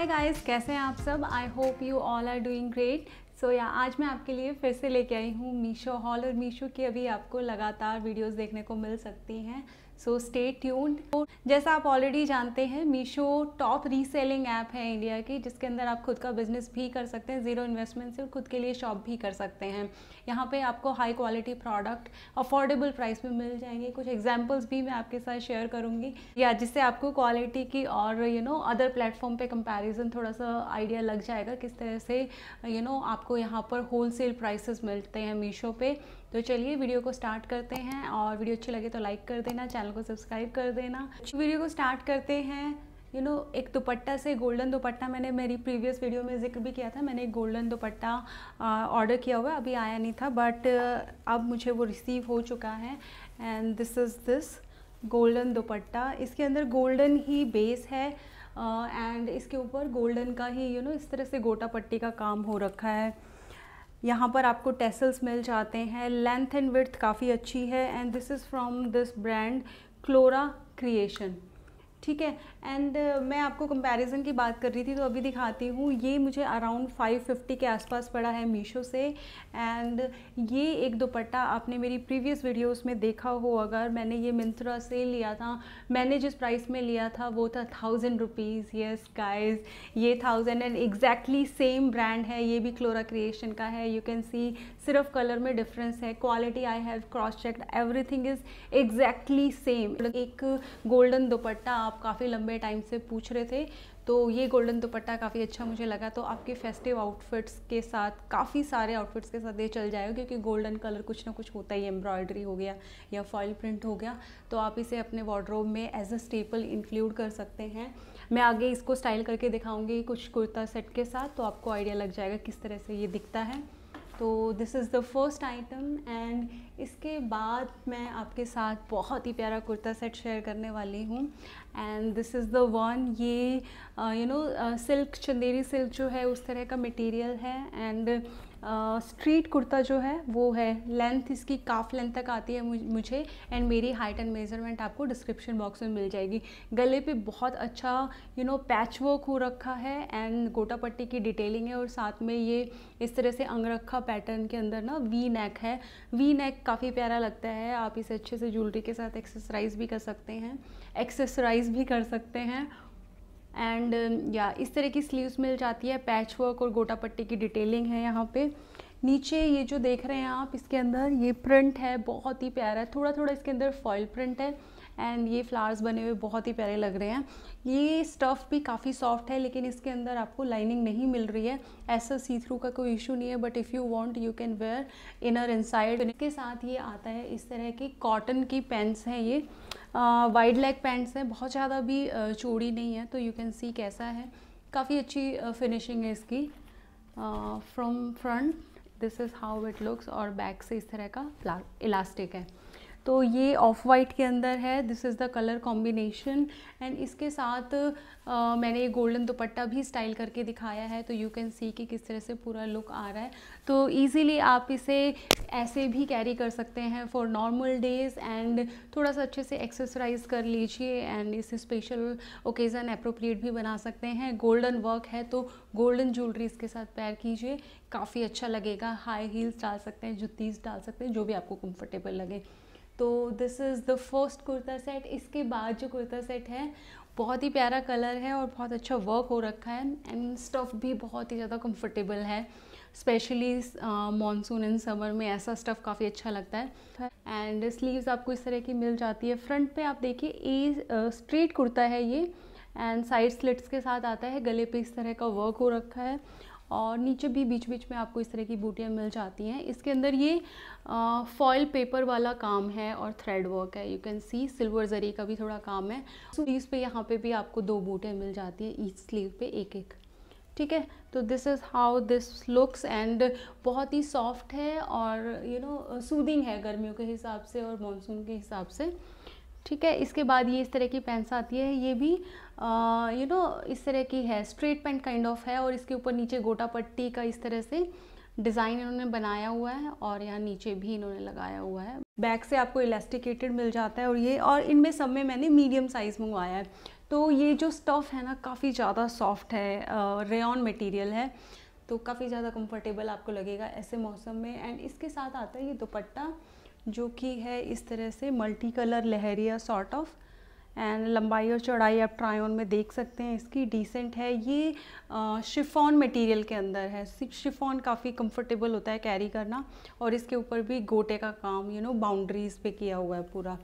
hi guys कैसे हैं आप सब I hope you all are doing great so yeah आज मैं आपके लिए फिर से लेके आई हूँ मीशो हॉल और मीशो की अभी आपको लगातार वीडियोस देखने को मिल सकती हैं सो स्टे ट्यून्ड जैसा आप ऑलरेडी जानते हैं मीशो टॉप रीसेलिंग ऐप है इंडिया की जिसके अंदर आप खुद का बिजनेस भी कर सकते हैं ज़ीरो इन्वेस्टमेंट से और खुद के लिए शॉप भी कर सकते हैं यहाँ पे आपको high quality product affordable price में मिल जाएंगे कुछ एग्जाम्पल्स भी मैं आपके साथ शेयर करूँगी या जिससे आपको क्वालिटी की और यू नो अदर प्लेटफॉर्म पर कंपेरिजन थोड़ा सा आइडिया लग जाएगा किस तरह से यू you नो know, आपको यहाँ पर होलसेल प्राइसेस मिलते हैं मीशो पर तो चलिए वीडियो को स्टार्ट करते हैं और वीडियो अच्छी लगे तो लाइक कर देना चैनल को सब्सक्राइब कर देना वीडियो को स्टार्ट करते हैं यू you नो know, एक दुपट्टा से गोल्डन दुपट्टा मैंने मेरी प्रीवियस वीडियो में जिक्र भी किया था मैंने एक गोल्डन दुपट्टा ऑर्डर किया हुआ अभी आया नहीं था बट अब मुझे वो रिसीव हो चुका है and this is this golden dupatta इसके अंदर गोल्डन ही बेस है एंड uh, इसके ऊपर गोल्डन का ही यू you नो know, इस तरह से गोटा पट्टी का काम हो रखा है यहाँ पर आपको टेसल्स मिल जाते हैं लेंथ एंड विर्थ काफ़ी अच्छी है and this is from this brand Klora Creation ठीक है एंड uh, मैं आपको कंपैरिजन की बात कर रही थी तो अभी दिखाती हूँ ये मुझे अराउंड 550 के आसपास पड़ा है मीशो से एंड ये एक दुपट्टा आपने मेरी प्रीवियस वीडियोस में देखा हो अगर मैंने ये मिंत्रा से लिया था मैंने जिस प्राइस में लिया था वो था थाउजेंड रुपीज़ यस गाइस ये thousand and exactly same brand है ये भी क्लोरा क्रिएशन का है यू कैन सी सिर्फ कलर में डिफरेंस है quality I have cross check every is exactly same एक गोल्डन दुपट्टा आप काफ़ी लंबे टाइम से पूछ रहे थे तो ये गोल्डन दुपट्टा काफ़ी अच्छा मुझे लगा तो आपके फेस्टिव आउटफिट्स के साथ काफ़ी सारे आउटफिट्स के साथ ये चल जाएगा क्योंकि गोल्डन कलर कुछ ना कुछ होता ही एम्ब्रॉयडरी हो गया या फॉइल प्रिंट हो गया तो आप इसे अपने वार्ड्रोब में एज अ स्टेपल इंक्लूड कर सकते हैं मैं आगे इसको स्टाइल करके दिखाऊंगी कुछ कुर्ता सेट के साथ तो आपको आइडिया लग जाएगा किस तरह से ये दिखता है तो this is the first item and इसके बाद मैं आपके साथ बहुत ही प्यारा कुर्ता सेट शेयर करने वाली हूँ and this is the one ये you know silk Chanderi silk जो है उस तरह का मटेरियल है एंड स्ट्रीट कुर्ता जो है वो है लेंथ इसकी काफ लेंथ तक आती है मुझे एंड मेरी हाइट एंड मेजरमेंट आपको डिस्क्रिप्शन बॉक्स में मिल जाएगी गले पे बहुत अच्छा यू नो पैच वर्क हो रखा है एंड गोटा पट्टी की डिटेलिंग है और साथ में ये इस तरह से अंगरखा पैटर्न के अंदर ना वी नेक है वी नेक काफ़ी प्यारा लगता है आप इसे अच्छे से ज्वेलरी के साथ एक्सेसराइज भी कर सकते हैं एक्सेसराइज भी कर सकते हैं एंड या um, इस तरह की स्लीव्स मिल जाती है पैच वर्क और गोटा पट्टी की डिटेलिंग है यहाँ पे नीचे ये जो देख रहे हैं आप इसके अंदर ये प्रिंट है बहुत ही प्यारा है थोड़ा थोड़ा इसके अंदर फॉयल प्रिंट है एंड ये फ्लावर्स बने हुए बहुत ही प्यारे लग रहे हैं ये स्टफ़ भी काफ़ी सॉफ्ट है लेकिन इसके अंदर आपको लाइनिंग नहीं मिल रही है ऐसा सी थ्रू का कोई इशू नहीं है but if you want you can wear inner inside के साथ ये आता है इस तरह के कॉटन की पेन्स हैं ये वाइड लेग पैंट्स हैं बहुत ज़्यादा भी चूड़ी नहीं है तो यू कैन सी कैसा है काफ़ी अच्छी फिनिशिंग है इसकी from front this is how it looks और बैक से इस तरह का इलास्टिक है तो ये ऑफ वाइट के अंदर है this is the colour combination and इसके साथ आ, मैंने ये गोल्डन दुपट्टा भी स्टाइल करके दिखाया है तो यू कैन सी कि किस तरह से पूरा लुक आ रहा है तो ईज़ीली आप इसे ऐसे भी कैरी कर सकते हैं फॉर नॉर्मल डेज़ एंड थोड़ा सा अच्छे से एक्सेसराइज कर लीजिए एंड इसे स्पेशल ओकेज़न अप्रोप्रिएट भी बना सकते हैं गोल्डन वर्क है तो गोल्डन ज्वेलरी इसके साथ पैर कीजिए काफ़ी अच्छा लगेगा हाई हील्स डाल सकते हैं जुत्तीस डाल सकते हैं जो भी आपको कंफर्टेबल लगे तो this is the first kurta set इसके बाद जो कुर्ता सेट है बहुत ही प्यारा कलर है और बहुत अच्छा वर्क हो रखा है एंड स्टफ़ भी बहुत ही ज़्यादा कंफर्टेबल है स्पेशली मॉनसून एंड समर में ऐसा स्टफ़ काफ़ी अच्छा लगता है एंड स्लीव्स आपको इस तरह की मिल जाती है फ्रंट पे आप देखिए ए स्ट्रेट कुर्ता है ये एंड साइड स्लिट्स के साथ आता है गले पे इस तरह का वर्क हो रखा है और नीचे भी बीच बीच में आपको इस तरह की बूटियाँ मिल जाती हैं इसके अंदर ये फॉयल पेपर वाला काम है और थ्रेड वर्क है you can see silver zari का भी थोड़ा काम है इस पे यहाँ पे भी आपको दो बूटियाँ मिल जाती हैं ईच स्लीव पे एक एक ठीक है तो this is how this looks and बहुत ही सॉफ्ट है और यू नो सूदिंग है गर्मियों के हिसाब से और मानसून के हिसाब से ठीक है इसके बाद ये इस तरह की पैंट्स आती है ये भी यू नो इस तरह की है स्ट्रेट पैंट काइंड ऑफ है और इसके ऊपर नीचे गोटा पट्टी का इस तरह से डिज़ाइन इन्होंने बनाया हुआ है और यहाँ नीचे भी इन्होंने लगाया हुआ है बैक से आपको इलास्टिकेटेड मिल जाता है और ये और इनमें सब में मैंने मीडियम साइज़ मंगवाया है तो ये जो स्टफ़ है ना काफ़ी ज़्यादा सॉफ्ट है रेन मटेरियल है तो काफ़ी ज़्यादा कंफर्टेबल आपको लगेगा ऐसे मौसम में एंड इसके साथ आता है ये दुपट्टा जो कि है इस तरह से multi colour leheriya sort of and लंबाई और चौड़ाई आप ट्रायन में देख सकते हैं इसकी डिसेंट है ये शिफॉन मटेरियल के अंदर है शिफॉन काफ़ी कंफर्टेबल होता है कैरी करना और इसके ऊपर भी गोटे का काम यू नो बाउंड्रीज पे किया हुआ है पूरा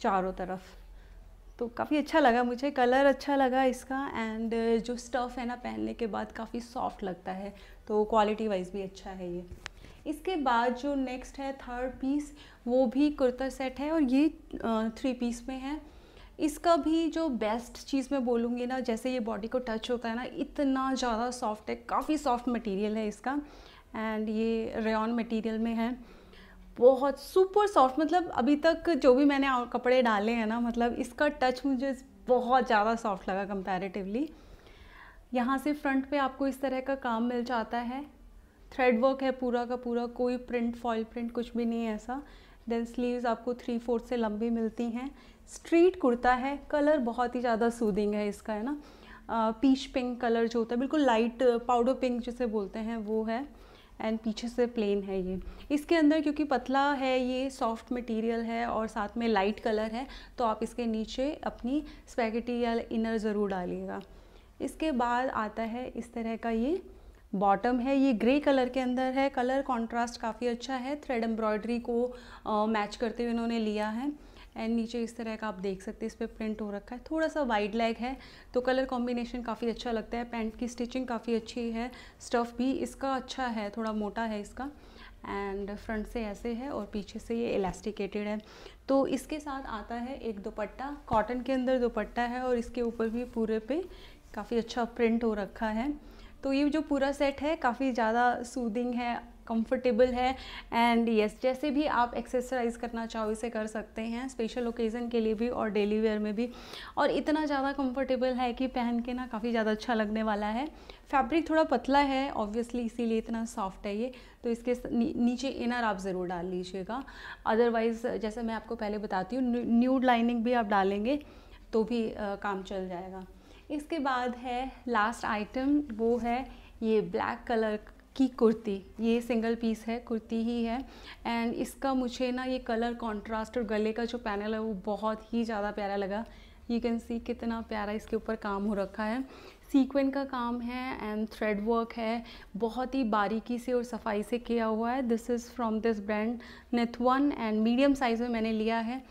चारों तरफ तो काफ़ी अच्छा लगा मुझे कलर अच्छा लगा इसका एंड जो स्टफ़ है ना पहनने के बाद काफ़ी सॉफ्ट लगता है तो क्वालिटी वाइज भी अच्छा है ये इसके बाद जो नेक्स्ट है थर्ड पीस वो भी कुर्ता सेट है और ये थ्री पीस में है इसका भी जो बेस्ट चीज़ मैं बोलूँगी ना जैसे ये बॉडी को टच होता है ना इतना ज़्यादा सॉफ्ट है काफ़ी सॉफ्ट मटेरियल है इसका एंड ये रेन मटेरियल में है बहुत सुपर सॉफ्ट मतलब अभी तक जो भी मैंने कपड़े डाले हैं ना मतलब इसका टच मुझे बहुत ज़्यादा सॉफ्ट लगा कंपैरेटिवली यहाँ से फ्रंट पे आपको इस तरह का काम मिल जाता है थ्रेड वर्क है पूरा का पूरा कोई प्रिंट फॉल प्रिंट कुछ भी नहीं है ऐसा देन स्लीव्स आपको थ्री फोर्थ से लंबी मिलती हैं स्ट्रीट कुर्ता है कलर बहुत ही ज़्यादा सूदिंग है इसका है ना पीच पिंक कलर जो होता है बिल्कुल लाइट पाउडर पिंक जिसे बोलते हैं वो है एंड पीछे से प्लेन है ये इसके अंदर क्योंकि पतला है ये सॉफ्ट मटेरियल है और साथ में लाइट कलर है तो आप इसके नीचे अपनी स्पैगेटी या इनर ज़रूर डालिएगा इसके बाद आता है इस तरह का ये बॉटम है ये ग्रे कलर के अंदर है कलर कॉन्ट्रास्ट काफ़ी अच्छा है थ्रेड एम्ब्रॉयडरी को मैच करते हुए इन्होंने लिया है एंड नीचे इस तरह का आप देख सकते हैं इस पर प्रिंट हो रखा है थोड़ा सा वाइड लेग है तो कलर कॉम्बिनेशन काफ़ी अच्छा लगता है पैंट की स्टिचिंग काफ़ी अच्छी है स्टफ़ भी इसका अच्छा है थोड़ा मोटा है इसका एंड फ्रंट से ऐसे है और पीछे से ये इलास्टिकेटेड है तो इसके साथ आता है एक दुपट्टा कॉटन के अंदर दुपट्टा है और इसके ऊपर भी पूरे पे काफ़ी अच्छा प्रिंट हो रखा है तो ये जो पूरा सेट है काफ़ी ज़्यादा सूदिंग है कंफर्टेबल है एंड यस yes, जैसे भी आप एक्सरसाइज करना चाहो इसे कर सकते हैं स्पेशल ओकेज़न के लिए भी और डेली वेयर में भी और इतना ज़्यादा कंफर्टेबल है कि पहन के ना काफ़ी ज़्यादा अच्छा लगने वाला है फैब्रिक थोड़ा पतला है ऑब्वियसली इसीलिए इतना सॉफ्ट है ये तो इसके नी, नीचे इनर आप ज़रूर डाल लीजिएगा अदरवाइज़ जैसे मैं आपको पहले बताती हूँ न्यूड लाइनिंग भी आप डालेंगे तो भी आ, काम चल जाएगा इसके बाद है लास्ट आइटम वो है ये ब्लैक कलर की कुर्ती ये सिंगल पीस है कुर्ती ही है एंड इसका मुझे ना ये कलर कंट्रास्ट और गले का जो पैनल है वो बहुत ही ज़्यादा प्यारा लगा यू कैन सी कितना प्यारा इसके ऊपर काम हो रखा है सीक्वेंट का काम है एंड थ्रेड वर्क है बहुत ही बारीकी से और सफाई से किया हुआ है this is from this brand नेथ वन एंड मीडियम साइज़ में मैंने लिया है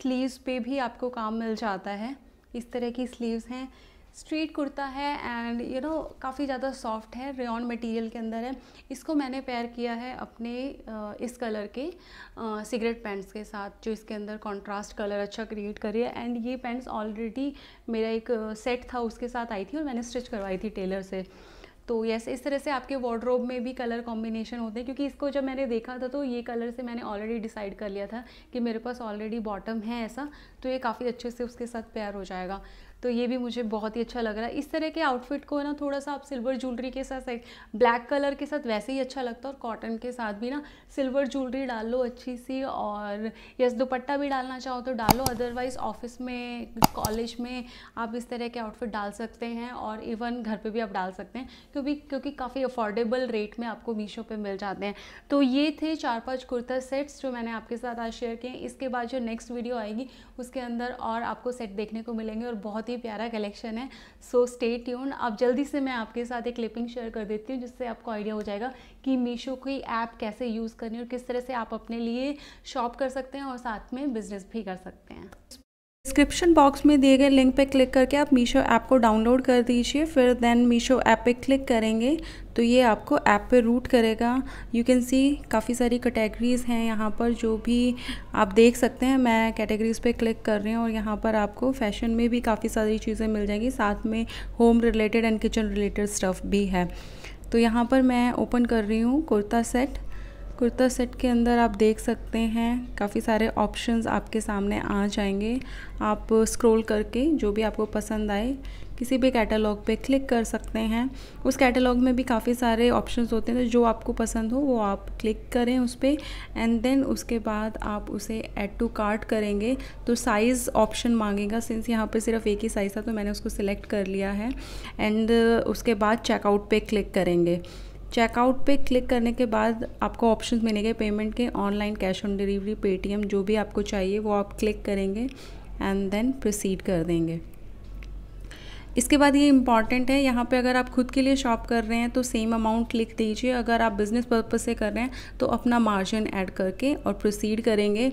स्लीव्स पे भी आपको काम मिल जाता है इस तरह की स्लीव्स हैं स्ट्रीट कुर्ता है एंड यू नो काफ़ी ज़्यादा सॉफ्ट है रेन मटेरियल के अंदर है इसको मैंने पेयर किया है अपने इस कलर के सिगरेट पैंट्स के साथ जो इसके अंदर कंट्रास्ट कलर अच्छा क्रिएट है एंड ये पैंट्स ऑलरेडी मेरा एक सेट था उसके साथ आई थी और मैंने स्टिच करवाई थी टेलर से तो यस इस तरह से आपके वार्ड्रोब में भी कलर कॉम्बिनेशन होते हैं क्योंकि इसको जब मैंने देखा था तो ये कलर से मैंने ऑलरेडी डिसाइड कर लिया था कि मेरे पास ऑलरेडी बॉटम है ऐसा तो ये काफ़ी अच्छे से उसके साथ पेयर हो जाएगा तो ये भी मुझे बहुत ही अच्छा लग रहा है इस तरह के आउटफिट को है ना थोड़ा सा आप सिल्वर ज्वेलरी के साथ ब्लैक कलर के साथ वैसे ही अच्छा लगता है और कॉटन के साथ भी ना सिल्वर ज्वेलरी डाल लो अच्छी सी और यस दुपट्टा भी डालना चाहो तो डालो अदरवाइज़ ऑफिस में कॉलेज में आप इस तरह के आउटफिट डाल सकते हैं और इवन घर पर भी आप डाल सकते हैं क्योंकि क्योंकि काफ़ी अफोर्डेबल रेट में आपको मीशो पर मिल जाते हैं तो ये थे चार पाँच कुर्ता सेट्स जो मैंने आपके साथ आज शेयर किए इसके बाद जो नेक्स्ट वीडियो आएगी उसके अंदर और आपको सेट देखने को मिलेंगे और बहुत बहुत ही प्यारा कलेक्शन है सो स्टे ट्यून अब जल्दी से मैं आपके साथ एक क्लिपिंग शेयर कर देती हूँ जिससे आपको आइडिया हो जाएगा कि मीशो की ऐप कैसे यूज़ करनी और किस तरह से आप अपने लिए शॉप कर सकते हैं और साथ में बिजनेस भी कर सकते हैं डिस्क्रिप्शन बॉक्स में दिए गए लिंक पर क्लिक करके आप मीशो ऐप को डाउनलोड कर दीजिए फिर देन मीशो ऐप पे क्लिक करेंगे तो ये आपको ऐप पे रूट करेगा यू कैन सी काफ़ी सारी कैटेगरीज़ हैं यहाँ पर जो भी आप देख सकते हैं मैं कैटेगरीज़ पे क्लिक कर रही हूँ और यहाँ पर आपको फैशन में भी काफ़ी सारी चीज़ें मिल जाएंगी साथ में home related and kitchen related stuff भी है तो यहाँ पर मैं ओपन कर रही हूँ कुर्ता सेट कुर्ता सेट के अंदर आप देख सकते हैं काफ़ी सारे ऑप्शंस आपके सामने आ जाएंगे आप स्क्रॉल करके जो भी आपको पसंद आए किसी भी कैटलॉग पे क्लिक कर सकते हैं उस कैटलॉग में भी काफ़ी सारे ऑप्शंस होते हैं तो जो आपको पसंद हो वो आप क्लिक करें उस पर एंड देन उसके बाद आप उसे ऐड टू कार्ट करेंगे तो साइज़ ऑप्शन मांगेगा सिंस यहाँ पर सिर्फ एक ही साइज़ था तो मैंने उसको सिलेक्ट कर लिया है एंड उसके बाद चेकआउट पर क्लिक करेंगे चेकआउट पे क्लिक करने के बाद आपको ऑप्शन मिलेंगे पेमेंट के online cash on delivery Paytm जो भी आपको चाहिए वो आप क्लिक करेंगे एंड देन प्रोसीड कर देंगे इसके बाद ये इंपॉर्टेंट है यहाँ पे अगर आप खुद के लिए शॉप कर रहे हैं तो सेम अमाउंट लिख दीजिए अगर आप बिज़नेस पर्पज़ से कर रहे हैं तो अपना मार्जिन ऐड करके और प्रोसीड करेंगे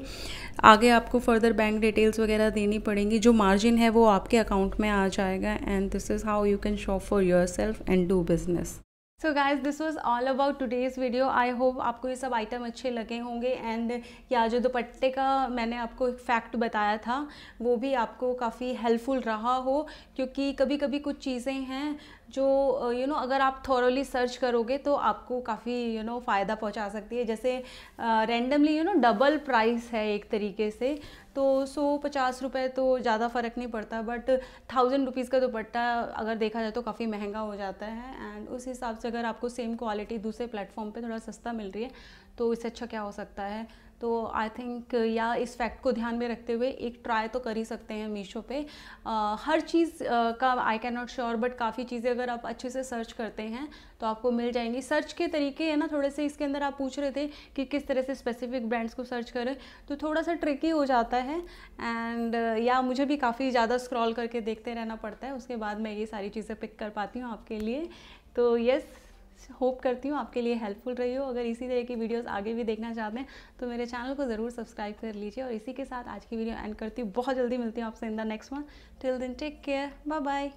आगे आपको फर्दर बैंक डिटेल्स वगैरह देनी पड़ेंगी जो मार्जिन है वो आपके अकाउंट में आ जाएगा and this is how you can shop for yourself and do business so guys this was all about today's video I hope आपको ये सब आइटम अच्छे लगे होंगे एंड या जो दुपट्टे का मैंने आपको एक फैक्ट बताया था वो भी आपको काफ़ी हेल्पफुल रहा हो क्योंकि कभी कभी कुछ चीज़ें हैं जो यू uh, नो know, अगर आप थॉरली सर्च करोगे तो आपको काफ़ी यू नो फ़ायदा पहुंचा सकती है जैसे randomly you know double price है एक तरीके से तो सौ पचास रुपये तो ज़्यादा फ़र्क नहीं पड़ता बट थाउजेंड रुपीज़ का दुपट्टा अगर देखा जाए तो काफ़ी महंगा हो जाता है एंड उस हिसाब से अगर आपको सेम क्वालिटी दूसरे प्लेटफॉर्म पे थोड़ा सस्ता मिल रही है तो इससे अच्छा क्या हो सकता है तो आई थिंक या इस फैक्ट को ध्यान में रखते हुए एक ट्राई तो कर ही सकते हैं मीशो पे uh, हर चीज़ का I can not sure but काफ़ी चीज़ें अगर आप अच्छे से सर्च करते हैं तो आपको मिल जाएंगी सर्च के तरीके है ना थोड़े से इसके अंदर आप पूछ रहे थे कि किस तरह से स्पेसिफिक ब्रांड्स को सर्च करें तो थोड़ा सा ट्रिकी हो जाता है एंड या मुझे भी काफ़ी ज़्यादा स्क्रॉल करके देखते रहना पड़ता है उसके बाद मैं ये सारी चीज़ें पिक कर पाती हूँ आपके लिए तो यस होप करती हूँ आपके लिए हेल्पफुल रही हो अगर इसी तरह की वीडियोस आगे भी देखना चाहते हैं तो मेरे चैनल को ज़रूर सब्सक्राइब कर लीजिए और इसी के साथ आज की वीडियो एंड करती हूँ बहुत जल्दी मिलती हूँ आपसे in the next one till then take care bye bye